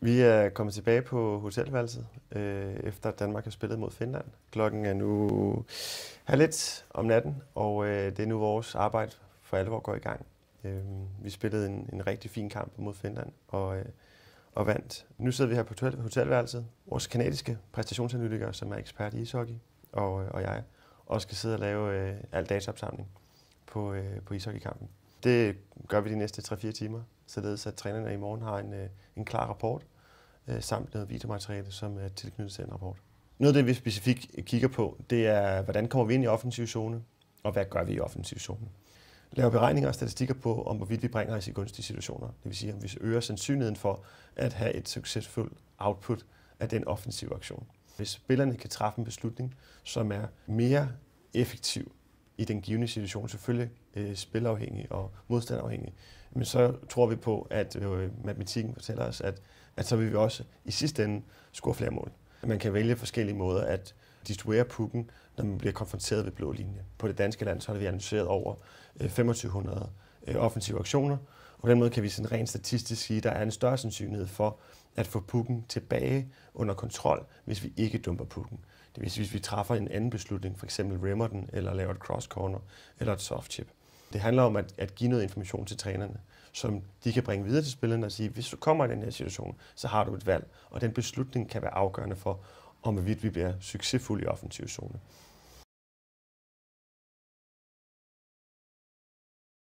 Vi er kommet tilbage på hotelværelset, øh, efter Danmark har spillet mod Finland. Klokken er nu halv lidt om natten, og øh, det er nu vores arbejde for alvor går i gang. Øh, vi spillede en, en rigtig fin kamp mod Finland og, øh, og vandt. Nu sidder vi her på hotelværelset. Vores kanadiske præstationsanalytiker, som er ekspert i ishockey, og, øh, og jeg, og skal sidde og lave øh, al dataopsamling på, øh, på ishockeykampen. Det gør vi de næste 3-4 timer, således at trænerne i morgen har en, øh, en klar rapport øh, samt noget videomateriale, som er tilknyttet til en rapport. Noget af det, vi specifikt kigger på, det er, hvordan kommer vi ind i offensiv zone, og hvad gør vi i offensiv zone? Laver beregninger og statistikker på, om hvorvidt vi bringer os i gunstige situationer. Det vil sige, om vi øger sandsynligheden for at have et succesfuldt output af den offensive aktion. Hvis spillerne kan træffe en beslutning, som er mere effektiv i den givende situation, selvfølgelig øh, spilafhængig og modstandafhængig. Men så tror vi på, at øh, matematikken fortæller os, at, at så vil vi også i sidste ende score flere mål. Man kan vælge forskellige måder at distribuere pukken, når man bliver konfronteret ved blå linje. På det danske land så har vi analyseret over øh, 2500 øh, offensive aktioner, på den måde kan vi sådan rent statistisk sige, at der er en større sandsynlighed for at få pukken tilbage under kontrol, hvis vi ikke dumper pukken. Det vil sige, hvis vi træffer en anden beslutning, for eksempel den, eller laver et cross corner, eller et soft chip. Det handler om at, at give noget information til trænerne, som de kan bringe videre til spillerne og sige, hvis du kommer i den her situation, så har du et valg, og den beslutning kan være afgørende for, om vi bliver succesfulde i offensiv zone.